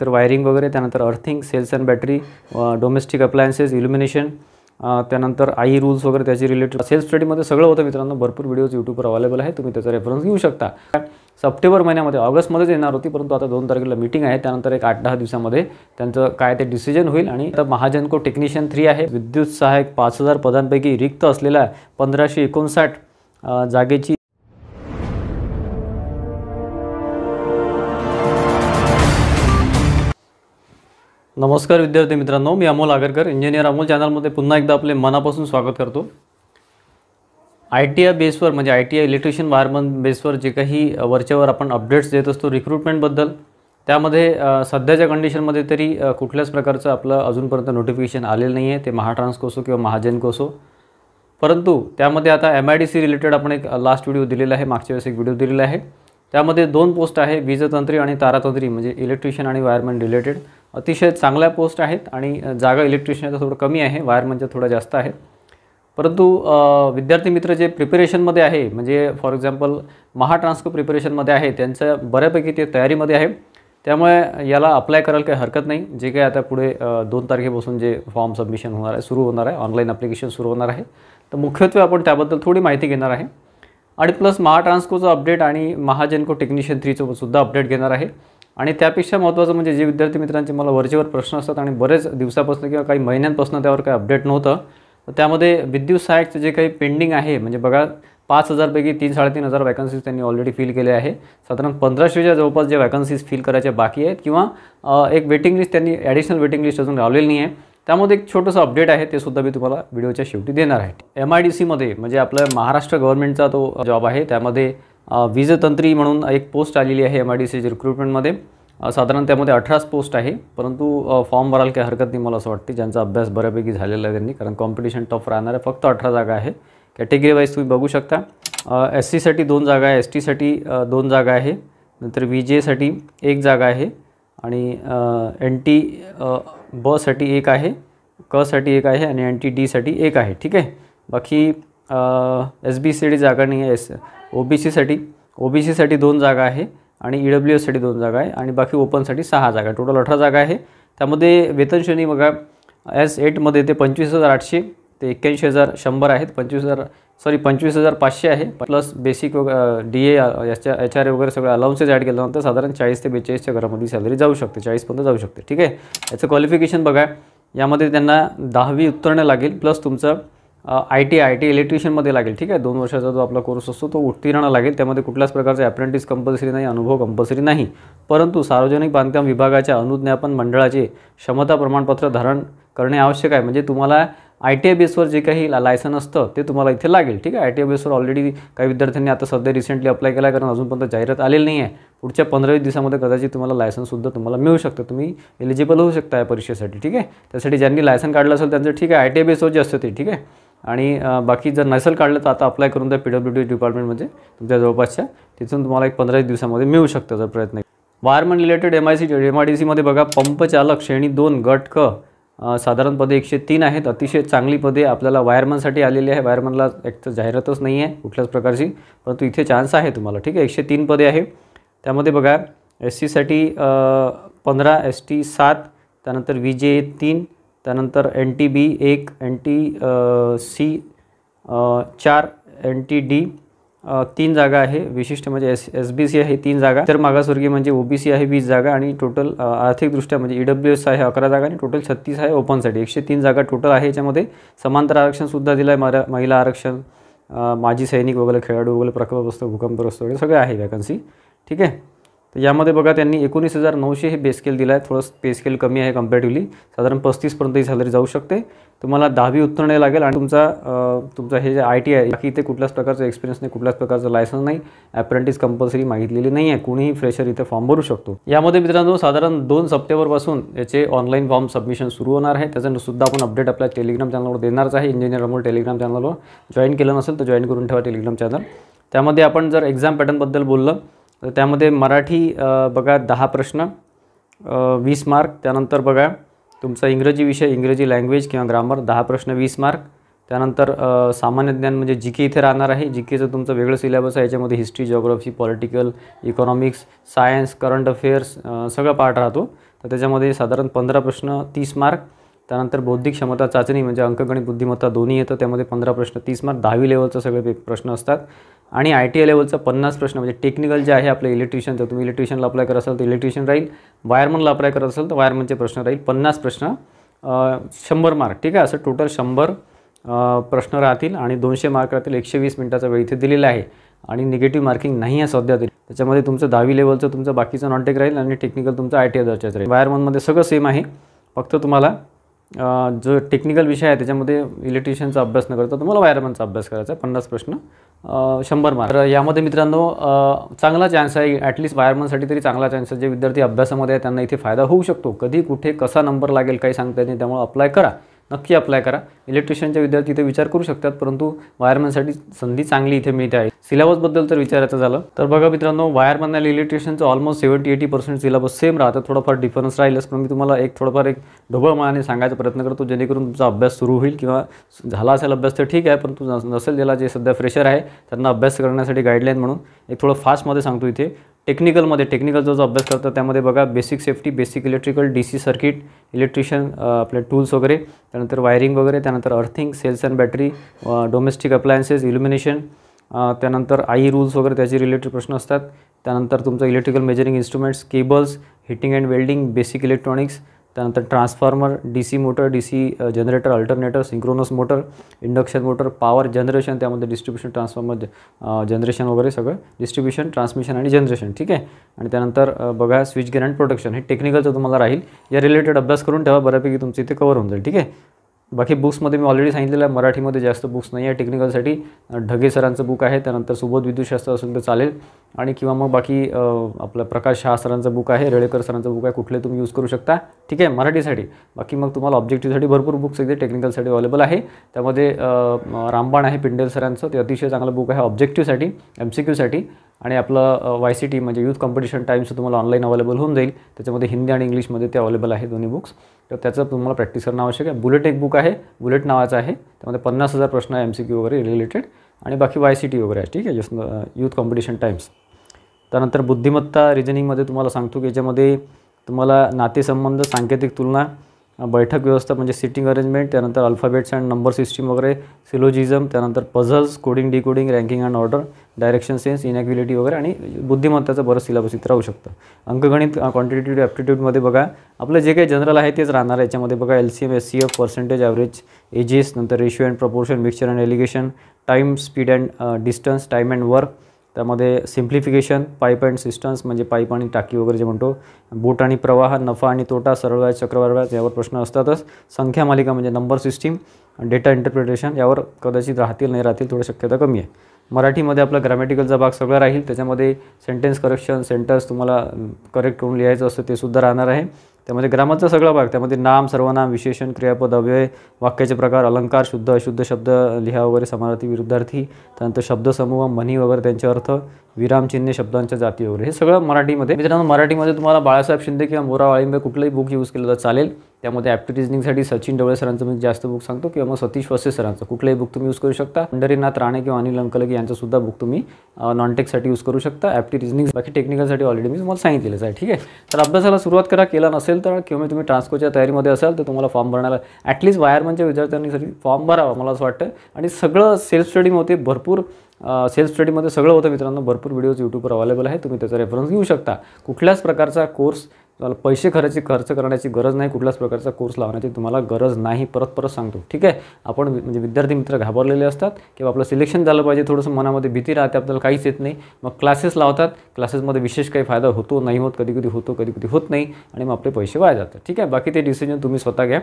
तर वायरिंग वगैरे त्यानंतर earthing cells and battery domestic appliances illumination त्यानंतर आई रूल्स वगैरे त्याची रिलेटेड सेल्फ स्टडीमध्ये सगळं होतं मित्रांनो भरपूर व्हिडिओज यूट्यूबवर अवेलेबल आहे तुम्ही त्याचा रेफरन्स घेऊ शकता सप्टेंबर महिन्यामध्ये ऑगस्टमध्येच येणार होती परंतु आता दोन तारखेला मिटिंग आहे त्यानंतर एक आठ दहा दिवसामध्ये त्यांचं काय ते डिसिजन होईल आणि आता महाजनको टेक्निशियन थ्री आहे विद्युत सहायक पाच हजार पदांपैकी रिक्त असलेल्या पंधराशे एकोणसाठ जागेची नमस्कार विद्यार्थी मित्रांनो मी अमोल आगरकर इंजिनियर अमोल चॅनलमध्ये पुन्हा एकदा आपले मनापासून स्वागत करतो आय टी आय बेसवर म्हणजे I T I electrician wireman बेसवर जे काही वरच्यावर आपण अपडेट्स देत असतो रिक्रुटमेंटबद्दल त्यामध्ये सध्याच्या कंडिशनमध्ये तरी कुठल्याच प्रकारचं आपलं अजूनपर्यंत नोटिफिकेशन आलेलं नाही आहे ते महाट्रान्स असो किंवा महाजन कोसो परंतु त्यामध्ये आता M I D C related आपण एक लास्ट व्हिडिओ दिलेला आहे मागच्या वेळेस एक व्हिडिओ दिलेला आहे त्यामध्ये दोन पोस्ट आहे वीजतंत्री आणि तारातंत्री म्हणजे इलेक्ट्रिशियन आणि वायरमॅन रिलेटेड अतिशय चांगल्या पोस्ट आहेत आणि जागा इलेक्ट्रिशियनच्या थोडं कमी आहे वायरमॅनच्या म्हणजे थोडं जास्त आहे परंतु विद्यार्थी मित्र जे प्रिपरेशनमध्ये आहे म्हणजे फॉर एक्झाम्पल महाट्रान्सको प्रिपरेशनमध्ये आहे त्यांचं बऱ्यापैकी ते तयारीमध्ये आहे त्यामुळे याला अप्लाय करायला काही हरकत नाही जे काही आता पुढे दोन तारखेपासून जे फॉर्म सबमिशन होणार आहे सुरू होणार आहे ऑनलाईन ॲप्लिकेशन सुरू होणार आहे तर मुख्यत्वे आपण त्याबद्दल थोडी माहिती घेणार आहे आणि प्लस महाट्रान्सकोचं अपडेट आणि महाजेनको टेक्निशियन थ्रीचं सुद्धा अपडेट घेणार आहे आणि त्यापेक्षा महत्त्वाचं म्हणजे जे विद्यार्थी मित्रांचे मला वरचेवर प्रश्न असतात आणि बरेच दिवसापासून किंवा काही महिन्यांपासून त्यावर काही अपडेट नव्हतं तर त्यामध्ये विद्युत सहाय्यकचं जे काही पेंडिंग आहे म्हणजे बघा पाच हजारपैकी तीन साडेतीन हजार वॅकन्सीज त्यांनी ऑलरेडी फिल केले आहे साधारण पंधराशेच्या जवळपास जे वॅकन्सीज फिल करायच्या बाकी आहेत किंवा एक वेटिंग लिस्ट त्यांनी ॲडिशनल वेटिंग लिस्ट अजून लावलेली नाही आहे त्यामध्ये एक छोटंसं अपडेट आहे ते सुद्धा मी तुम्हाला व्हिडिओच्या शेवटी देणार आहे एम आय डी सीमध्ये म्हणजे आपल्या महाराष्ट्र गव्हर्नमेंटचा तो जॉब आहे त्यामध्ये वीजतंत्री म्हणून एक पोस्ट आलेली आहे एम आय डी सीची रिक्रुटमेंटमध्ये साधारण त्यामध्ये अठराच पोस्ट आहे परंतु फॉर्म भराल काही हरकत नाही मला असं वाटते ज्यांचा अभ्यास बऱ्यापैकी झालेला आहे त्यांनी कारण कॉम्पिटिशन टफ राहणार आहे फक्त अठरा जागा आहे कॅटेगरी वाईज तुम्ही बघू शकता एस सीसाठी दोन जागा आहे एस टीसाठी दोन जागा आहे नंतर व्ही जेसाठी एक जागा आहे आणि एन टी बसाठी एक आहे कसाठी एक आहे आणि एन टी डीसाठी एक आहे ठीक आहे बाकी एस बी डी जागा नाही आहे एस ओ बी सीसाठी ओ बी सीसाठी दोन जागा आहे आणि ई डब्ल्यू एससाठी दोन जागा आहे आणि बाकी ओपनसाठी सहा जागा आहे टोटल अठरा जागा आहे त्यामध्ये वेतन श्रेणी बघा एस एटमध्ये ते पंचवीस हजार आठशे ते एक्क्याऐंशी हजार शंभर आहेत पंचवीस हजार सॉरी पंचवीस हजार पाचशे आहे प्लस बेसिक वगैरे डी ए याच्या एच आर ए वगैरे सगळं अलाउन्सेस ॲड केल्यानंतर साधारण चाळीस ते बेचाळीसच्या घरामध्ये सॅलरी जाऊ शकते चाळीसपर्यंत जाऊ शकते ठीक आहे याचं क्वालिफिकेशन बघा यामध्ये त्यांना दहावी उत्तीर्ण लागेल प्लस तुमचं आय टी आय टी इलेक्ट्रिशियनमध्ये लागेल ठीक आहे दोन वर्षाचा जो आपला कोर्स असतो तो उत्तीर्ण लागेल त्यामध्ये कुठल्याच प्रकारचा अप्रेंटिस कंपल्सरी नाही अनुभव कंपल्सरी नाही परंतु सार्वजनिक बांधकाम विभागाच्या अनुज्ञापन मंडळाचे क्षमता प्रमाणपत्र धारण करणे आवश्यक आहे म्हणजे तुम्हाला आय टी आय बेसवर जे काही लायसन असतं ते तुम्हाला इथे लागेल ठीक आहे आय टी आय बेसवर ऑलरेडी काही विद्यार्थ्यांनी आता सध्या रिसेंटली अप्लाय केला कारण अजूनपर्यंत जाहिरात आलेली नाही आहे पुढच्या पंधरावीस दिवसामध्ये कदाचित तुम्हाला लायसनसुद्धा तुम्हाला मिळू शकतं तुम्ही एलिजिबल होऊ शकता या परीक्षेसाठी ठीक आहे त्यासाठी ज्यांनी लायसन काढलं असेल त्यांचं ठीक आहे आय टी आय बेसवर जे असतं ते ठीक आहे आणि बाकी जर नसेल काढलं तर आता अप्लाय करून द्या पी डब्ल्यू डी डिपार्टमेंटमध्ये तुमच्या जवळपासच्या तिथून तुम्हाला एक पंधरा दिवसामध्ये मिळू शकतं जर प्रयत्न wireman related M I C M I D सीमध्ये बघा पंपचालक श्रेणी दोन गट क साधारण पदे एकशे तीन आहेत अतिशय चांगली पदे आपल्याला वायरमनसाठी आलेली आहे वायरमनला एक तर जाहिरातच नाही आहे कुठल्याच प्रकारची परंतु इथे चान्स आहे तुम्हाला ठीक आहे एकशे तीन पदे आहे त्यामध्ये बघा एस सीसाठी पंधरा एस टी सात त्यानंतर व्ही जे तीन त्यानंतर एन टी बी एक एन टी सी चार एन टी डी तीन जागा आहे विशिष्ट म्हणजे एस एस बी सी आहे तीन जागा तर मागासवर्गीय म्हणजे ओबीसी आहे वीस जागा आणि टोटल आर्थिकदृष्ट्या म्हणजे ई डब्ल्यू एस आहे अकरा जागा आणि टोटल छत्तीस आहे ओपनसाठी एकशे तीन जागा टोटल आहे याच्यामध्ये समांतर आरक्षणसुद्धा दिलं आहे मरा महिला आरक्षण माजी सैनिक वगैरे खेळाडू वगैरे प्रकल्प असतो भूकंप वगैरे सगळं आहे वॅकन्सी ठीक आहे तर यामध्ये बघा त्यांनी एकोणीस हजार नऊशे हे बेस्केल दिला आहे थोडं बेस्केल कमी आहे कम्पॅरेटिव्हली साधारण पस्तीसपर्यंत ही सॅलरी जाऊ शकते तुम्हाला दहावी उत्तर लागेल आणि तुमचा तुमचं हे जे आय टी आहे बाकी इथे कुठल्याच प्रकारचं एक्सपिरियन्स नाही कुठल्याच प्रकारचं लायसन्स नाही अप्रेंटिस कंपल्सरी मागितलेली नाही आहे कुणीही फ्रेशर इथे फॉर्म भरू शकतो यामध्ये मित्रांनो साधारण दोन सप्टेंबरपासून याचे ऑनलाईन फॉर्म सबमिशन सुरू होणार आहे त्याच्यानुसुद्धा आपण अपडेट आपल्या टेलिग्राम चॅनलवर देणारच आहे इंजिनियर अमोल टेलिग्राम चॅनलवर जॉईन केलं नसेल तर जॉईन करून ठेवा टेलिग्राम चॅनल त्यामध्ये आपण जर एक्झाम पॅटर्नबद्दल बोललं तर त्यामध्ये मराठी बघा दहा प्रश्न वीस मार्क त्यानंतर बघा तुमचा इंग्रजी विषय इंग्रजी लँग्वेज किंवा ग्रामर दहा प्रश्न वीस मार्क त्यानंतर सामान्य ज्ञान म्हणजे जी के इथे राहणार आहे जी केचं तुमचं वेगळं सिलेबस आहे याच्यामध्ये history geography political economics science current affairs सगळं पार्ट राहतो तर त्याच्यामध्ये साधारण पंधरा प्रश्न तीस मार्क त्यानंतर बौद्धिक क्षमता चाचणी म्हणजे अंकगणित बुद्धिमत्ता दोन्ही येतं त्यामध्ये पंधरा प्रश्न तीस मार्क दहावी लेवलचं सगळे प्रश्न असतात आणि आय टी आय लेवलचा पन्नास प्रश्न म्हणजे टेक्निकल जे आहे आपलं इलेक्ट्रिशियनचं तुम्ही इलेक्ट्रिशियनला अप्लाय करत असाल तर इलेक्ट्रिशियन राहील वायरमनला अप्लाय करत असाल तर वायरमनचे प्रश्न राहील पन्नास प्रश्न शंभर मार्क ठीक आहे असं टोटल शंभर प्रश्न राहतील आणि दोनशे मार्क राहतील एकशे वीस मिनिटाचा वेळ इथे दिलेला आहे आणि निगेटिव्ह मार्किंग नाही आहे सध्या तरी त्याच्यामध्ये तुमचं दहावी लेवलचं तुमचं बाकीचं नॉनटेक राहील आणि टेक्निकल तुमचं आय टी आय दर्जाचं राहील वायरमनमध्ये सगळं सेम आहे फक्त तुम्हाला जो टेक्निकल विषय आहे त्याच्यामध्ये इलेक्ट्रिशियनचा अभ्यास न करता तुम्हाला वायरमनचा अभ्यास करायचा आहे पन्नास प्रश्न शंभर मार्क तर यामध्ये मित्रांनो चांगला चान्स आहे ॲटलिस्ट वायरमनसाठी तरी चांगला चान्स आहे जे विद्यार्थी अभ्यासामध्ये आहे त्यांना इथे फायदा होऊ शकतो कधी कुठे कसा नंबर लागेल काही सांगता येत त्यामुळे अप्लाय करा नक्की अप्लाय करा इलेक्ट्रिशियनच्या विद्यार्थी इथे विचार करू शकतात परंतु वायरमॅनसाठी संधी चांगली इथे मिळते आहे सिलेबसबद्दल जर विचारायचं झालं तर बघा मित्रांनो वायरमॅन आणि इलेक्ट्रिशियनचं almost seventy eighty percent syllabus same राहतं थोडाफार डिफरन्स राहिलंच पण मी तुम्हाला एक थोडंफार एक ढोबळ मनाने सांगायचा प्रयत्न करतो जेणेकरून तुमचा अभ्यास सुरू होईल किंवा झाला असेल अभ्यास तर ठीक आहे परंतु नसेल ज्याला जे सध्या फ्रेशर आहे त्यांना अभ्यास करण्यासाठी गाईडलाईन म्हणून एक थोडं फास्टमध्ये सांगतो इथे टेक्निकलमध्ये टेक्निकल जो अभ्यास करतो त्यामध्ये बघा basic safety basic electrical D C circuit electrician आपल्या टूल्स वगैरे त्यानंतर वायरिंग वगैरे त्यानंतर earthing cells and battery domestic appliances illumination त्यानंतर आई रूल्स वगैरे त्याचे रिलेटेड प्रश्न असतात त्यानंतर तुमचं electrical measuring instruments cables heating and welding basic electronics त्यानंतर transformer D C motor D C generator alternator synchronous motor induction motor power generation त्यामध्ये distribution transformer generation वगैरे सगळं डिस्ट्रीब्युशन ट्रान्समिशन आणि जनरेशन ठीक आहे आणि त्यानंतर बघा स्विच गेन अँड प्रोटेक्शन हे टेक्निकलचं तुम्हाला राहील या रिलेटेड अभ्यास करून ठेवा बऱ्यापैकी तुमचं इथे कवर होऊन जाईल ठीक आहे बाकी बुक्समध्ये मी ऑलरेडी सांगितलेलं आहे मराठीमध्ये जास्त बुक्स नाही आहे टेक्निकलसाठी ढगे सरांचं बुक आहे त्यानंतर सुबोध विद्युतशास्त्र असेल तर चालेल आणि किंवा मग बाकी आपलं प्रकाश शहा सरांचं बुक आहे रेळेकर सरांचं बुक आहे कुठले तुम्ही यूज करू शकता ठीक आहे मराठीसाठी बाकी मग तुम्हाला ऑब्जेक्टिव्हसाठी भरपूर बुक्स इथे टेक्निकलसाठी अवेलेबल आहे त्यामध्ये रामबाण आहे पिंडेल सरांचं ते अतिशय चांगलं बुक आहे ऑब्जेक्टिव्हसाठी एम सी क्यूसाठी आणि आपलं वाय सी टी म्हणजे यूथ कॉम्पिटिशन टाईम्स तुम्हाला ऑनलाईन अवेलेबल होऊन जाईल त्याच्यामध्ये हिंदी आणि इंग्लिशमध्ये ते अवेलेबल आहे दोन्ही बुक्स तर त्याचं तुम्हाला प्रॅक्टिस करणं आवश्यक आहे बुलेट एक बुक आहे बुलेट नावाचं आहे त्यामध्ये पन्नास हजार प्रश्न आहे एम सी क्यू वगैरे रिलेटेड आणि बाकी वाय सी टी वगैरे आहे ठीक आहे जसं यूथ कॉम्पिटिशन टाईम्स त्यानंतर बुद्धिमत्ता रिजनिंगमध्ये तुम्हाला सांगतो की याच्यामध्ये तुम्हाला नातेसंबंध सांकेतिक तुलना बैठक व्यवस्था म्हणजे सिटिंग अरेंजमेंट त्यानंतर अल्फाबेट्स अँड नंबर सिस्टीम वगैरे सिलोजिझम त्यानंतर puzzles coding decoding ranking and order direction sense inequality वगैरे आणि बुद्धिमत्ताचं बरं सिलेबस इथं राहू शकतं अंकगणित क्वांटिटेटिव्ह ॲप्टिट्यूडमध्ये बघा आपलं जे काही जनरल आहे तेच राहणार आहे याच्यामध्ये बघा L C M S C F percentage average ages नंतर ratio and proportion mixture and allegation time speed and distance time and work त्यामध्ये सिम्प्लिफिकेशन पाईप अँड सिस्टम्स म्हणजे पाईप आणि टाकी वगैरे जे म्हणतो बोट आणि प्रवाह नफा आणि तोटा सरळ व्याज चक्रवार व्याज यावर प्रश्न असतातच संख्या मालिका म्हणजे नंबर सिस्टीम डेटा इंटरप्रिटेशन यावर कदाचित राहतील नाही राहतील थोडी शक्यता कमी आहे मराठीमध्ये आपला ग्रॅमॅटिकलचा भाग सगळा राहील त्याच्यामध्ये सेंटेन्स करेक्शन सेंटर्स तुम्हाला करेक्ट करून लिहायचं असतं ते सुद्धा राहणार आहे त्यामध्ये म्हणजे ग्रामाचा सगळा भाग त्यामध्ये नाम सर्वनाम विशेषण क्रियापद अव्यय वाक्याचे प्रकार अलंकार शुद्ध अशुद्ध शब्द लिहा वगैरे समानार्थी विरुद्धार्थी त्यानंतर शब्दसमूह म्हणी वगैरे त्यांचे अर्थ विरामचिन्हे शब्दांच्या जाती वगैरे हे सगळं मराठीमध्ये मित्रांनो मराठीमध्ये तुम्हाला बाळासाहेब शिंदे किंवा मोरा वाळिंबे कुठलंही बुक यूज केलं तर चालेल त्यामध्ये ॲप्टी रिजनिंगसाठी सचिन डवळे सरांचं मी जास्त बुक सांगतो किंवा मग सतीश वसे सरांचं कुठलंही बुक तुम्ही यूज करू शकता पंढरीनाथ राणे किंवा अनिल अंकलगी यांचंसुद्धा बुक तुम्ही नॉनटेकसाठी यूज करू शकता ॲप्टी रिजनिंग बाकी टेक्निकलसाठी ऑलरेडी मी तुम्हाला सांगितलेलं आहे ठीक आहे तर अभ्यासाला सुरुवात करा केला नसेल तर किंवा तुम्ही ट्रान्सकोच्या तयारीमध्ये असाल तर तुम्हाला फॉर्म भरण्याला ॲटलीस्ट म्हणजे विद्यार्थ्यांनीसाठी फॉर्म भरावा मला असं वाटतं आणि सगळं सेल्फ स्टडीमध्ये भरपूर सेल्फ स्टडीमध्ये सगळं होतं मित्रांनो भरपूर व्हिडिओज यूट्यूबवर अवेलेबल आहे तुम्ही त्याचा रेफरन्स घेऊ शकता कुठल्याच प्रकारचा कोर्स तुम्हाला पैसे खर्ची खर्च करण्याची गरज नाही कुठल्याच प्रकारचा कोर्स लावण्याची तुम्हाला गरज नाही परत परत सांगतो ठीक आहे आपण म्हणजे विद्यार्थी मित्र घाबरलेले असतात किंवा आपलं सिलेक्शन झालं पाहिजे थोडंसं मनामध्ये भीती राहते आपल्याला काहीच येत नाही मग क्लासेस लावतात क्लासेसमध्ये विशेष काही फायदा होतो नाही होत कधी कधी होतो कधी कधी होत नाही आणि मग आपले पैसे वाया जातात ठीक आहे बाकी ते डिसिजन तुम्ही स्वतः घ्या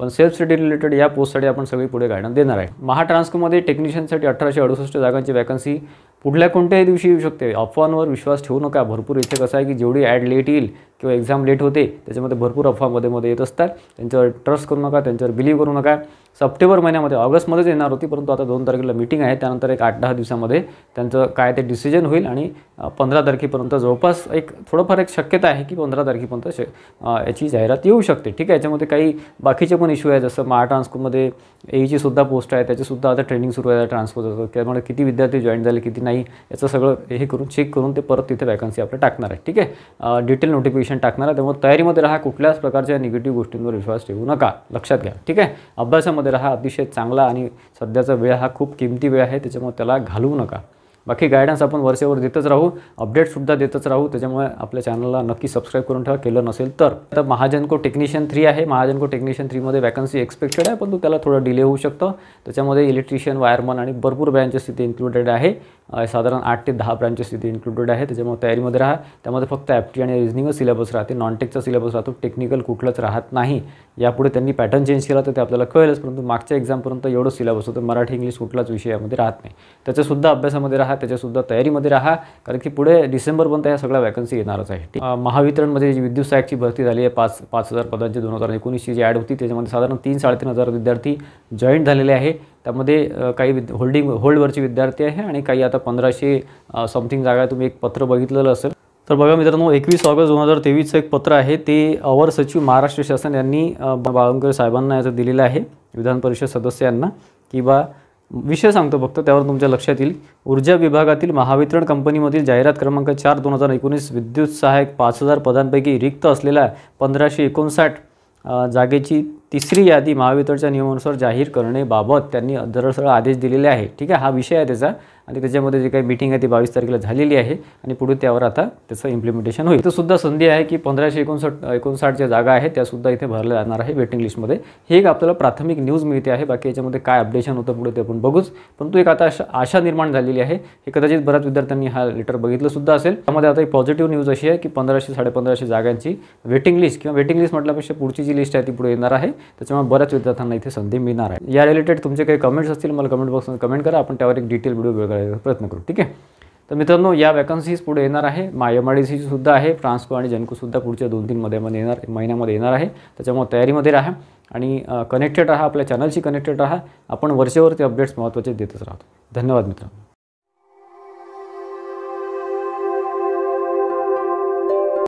पण सेल्फ स्टडी रिलेटेड या पोस्टसाठी आपण सगळी पुढे गायडन्स देणार आहे महाट्रान्सकोमध्ये टेक्निशियनसाठी अठराशे अडुसष्ट जागांची वॅकन्सी पुढल्या कोणत्याही दिवशी येऊ शकते अफवांवर विश्वास ठेवू नका भरपूर इथे कसं आहे की जेवढी ॲड लेट येईल किंवा एक्झाम लेट होते त्याच्यामध्ये भरपूर अफवा मध्ये मध्ये येत असतात त्यांच्यावर ट्रस्ट करू नका त्यांच्यावर बिलीव्ह करू नका सप्टेंबर महिन्यामध्ये ऑगस्टमध्येच येणार होती परंतु आता दोन तारखेला मिटिंग आहे त्यानंतर एक आठ दहा दिवसामध्ये त्यांचं काय ते डिसिजन होईल आणि पंधरा तारखेपर्यंत जवळपास एक थोडंफार एक शक्यता आहे की पंधरा तारखेपर्यंत श याची जाहिरात येऊ शकते ठीक आहे याच्यामध्ये काही बाकीचे पण इश्यू आहे जसं महाट्रान्सकोमध्ये एईची e सुद्धा पोस्ट आहे त्याचीसुद्धा आता ट्रेनिंग सुरू आहे ट्रान्सफरचं त्यामुळे किती विद्यार्थी जॉईन झाले किती नाही याचं सगळं हे करून चेक करून ते परत तिथे वॅकन्सी आपल्या टाकणार आहे ठीक आहे डिटेल नोटिफिकेशन टाकणार आहे त्यामुळे तयारीमध्ये राहा कुठल्याच प्रकारच्या निगेटिव्ह गोष्टींवर विश्वास ठेवू नका लक्षात घ्या ठीक आहे अभ्यासामध्ये मध्ये राहा अतिशय चांगला आणि सध्याचा वेळ हा खूप किमती वेळ आहे त्याच्यामुळे त्याला घालवू नका बाकी गायडन्स आपण वर्षेवर देतच राहू अपडेटसुद्धा देतच राहू त्याच्यामुळे आपल्या चॅनलला नक्की सबस्क्राईब करून ठेवा केलं नसेल तर आता महाजनको टेक्निशियन थ्री आहे महाजनको टेक्निशियन थ्रीमध्ये वॅकन्सी एक्सपेक्टेड आहे पण त्याला थोडं डिले होऊ शकतं त्याच्यामध्ये इलेक्ट्रिशियन वायरमन आणि भरपूर ब्रँचेस तिथे इन्क्लुडेड आहे साधारण आठ ते दहा ब्रांचेस तिथे इन्क्लुडेड आहे त्याच्यामुळे तयारीमध्ये राहा त्यामध्ये फक्त ॲप्टी आणि रिजनिंगच सिलेबस राहते नॉनटेकचा सिलेबस राहतो टेक्निकल कुठलंच राहत नाही यापुढे त्यांनी पॅटर्न चेंज केला तर ते आपल्याला कळेलच परंतु मागच्या एक्झामपर्यंत एवढं सिलेबस होतं मराठी इंग्लिश कुठलाच विषयामध्ये राहत नाही त्याच्यासुद्धा अभ्यासामध्ये राहा त्याच्यासुद्धा तयारीमध्ये राहा कारण की पुढे डिसेंबरपर्यंत या सगळ्या वॅकन्सी येणारच आहे महावितरणमध्ये जी विद्युत सहाय्यकची भरती झाली आहे पाच पाच हजार पदांची दोन हजार एकोणीसची जी ॲड होती त्याच्यामध्ये साधारण तीन साडेतीन हजार विद्यार्थी जॉईन झालेले आहे त्यामध्ये काही विद होल्डिंग होल्डवरचे विद्यार्थी आहे आणि काही आता पंधराशे समथिंग जागा तुम्ही एक पत्र बघितलेलं असेल तर बघा मित्रांनो एकवीस ऑगस्ट दोन हजार तेवीसचं एक पत्र आहे ते अवर सचिव महाराष्ट्र शासन यांनी बाळंकर साहेबांना याचं दिलेलं आहे विधान परिषद सदस्यांना की बा विषय सांगतो फक्त त्यावर तुमच्या लक्षात येईल ऊर्जा विभागातील महावितरण कंपनीमधील जाहिरात क्रमांक चार दोन हजार एकोणीस विद्युत सहायक पाच हजार पदांपैकी रिक्त असलेला पंधराशे एकोणसाठ जागेची तिसरी यादी महावितरणच्या नियमानुसार जाहीर करणे बाबत त्यांनी अदरसळ आदेश दिलेले आहे ठीक आहे हा विषय आहे त्याचा आणि त्याच्यामध्ये जे काही मीटिंग आहे ती बावीस तारखेला झालेली आहे आणि पुढे त्यावर आता त्याचं इम्प्लिमेंटेशन होईल सुद्धा संधी आहे की पंधराशे एकोणसाठ एकोणसाठ ज्या जागा आहेत त्यासुद्धा इथे भरल्या जाणार आहे वेटिंग लिस्टमध्ये हे एक आपल्याला प्राथमिक न्यूज मिळते आहे बाकी याच्यामध्ये काय अपडेशन होतं पुढे ते आपण बघूच परंतु एक आता आशा निर्माण झालेली आहे हे कदाचित बऱ्याच विद्यार्थ्यांनी हा लेटर बघितलं सुद्धा असेल त्यामध्ये आता एक पॉझिटिव्ह न्यूज अशी आहे की पंधराशे साडेपंधराशे जागांची वेटिंग लिस्ट किंवा वेटिंग लिस्ट म्हटल्यापेक्षा पुढची जी लिस्ट आहे ती पुढे येणार आहे त्याच्यामुळे बऱ्याच विद्यार्थ्यांना इथे संधी मिळणार आहे या रिलेटेड तुमचे काही कमेंट्स असतील मला कमेंट बॉक्समध्ये कमेंट करा आपण त्यावर एक डिटेल व्हिडिओ वेगळा प्रयत्न करू ठीक आहे तर मित्रांनो या वॅकन्सीज पुढे येणार आहे मायमाडीसी सुद्धा आहे फ्रान्सको आणि सुद्धा पुढच्या दोन तीन मध्ये येणार महिन्यामध्ये येणार आहे त्याच्यामुळे तयारीमध्ये राहा आणि कनेक्टेड राहा आपल्या चॅनलशी कनेक्टेड राहा आपण ते अपडेट्स महत्त्वाचे देतच राहतो धन्यवाद मित्रांनो